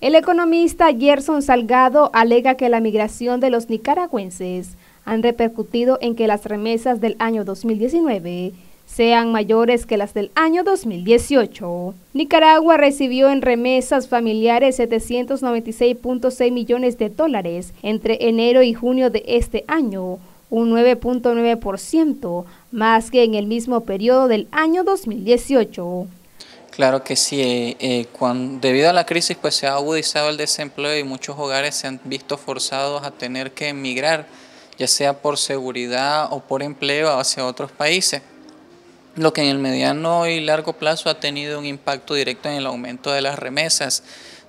El economista Gerson Salgado alega que la migración de los nicaragüenses han repercutido en que las remesas del año 2019 sean mayores que las del año 2018. Nicaragua recibió en remesas familiares 796.6 millones de dólares entre enero y junio de este año, un 9.9% más que en el mismo periodo del año 2018. Claro que sí. Eh, eh, debido a la crisis, pues se ha agudizado el desempleo y muchos hogares se han visto forzados a tener que emigrar, ya sea por seguridad o por empleo hacia otros países, lo que en el mediano y largo plazo ha tenido un impacto directo en el aumento de las remesas,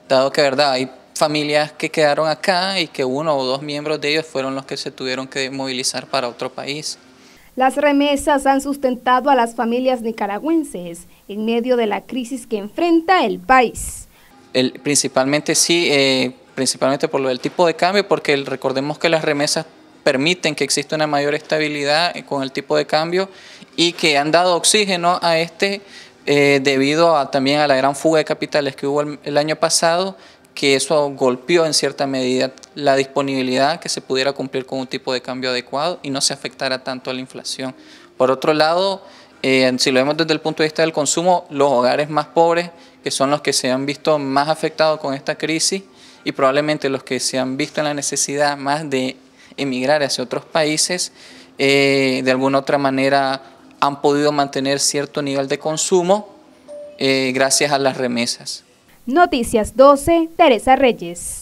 dado que, verdad, hay familias que quedaron acá y que uno o dos miembros de ellos fueron los que se tuvieron que movilizar para otro país. Las remesas han sustentado a las familias nicaragüenses en medio de la crisis que enfrenta el país. principalmente sí, eh, principalmente por lo del tipo de cambio, porque recordemos que las remesas permiten que exista una mayor estabilidad con el tipo de cambio y que han dado oxígeno a este eh, debido también a la gran fuga de capitales que hubo el año pasado que eso golpeó en cierta medida la disponibilidad que se pudiera cumplir con un tipo de cambio adecuado y no se afectara tanto a la inflación. Por otro lado, eh, si lo vemos desde el punto de vista del consumo, los hogares más pobres, que son los que se han visto más afectados con esta crisis y probablemente los que se han visto en la necesidad más de emigrar hacia otros países, eh, de alguna otra manera han podido mantener cierto nivel de consumo eh, gracias a las remesas. Noticias 12, Teresa Reyes.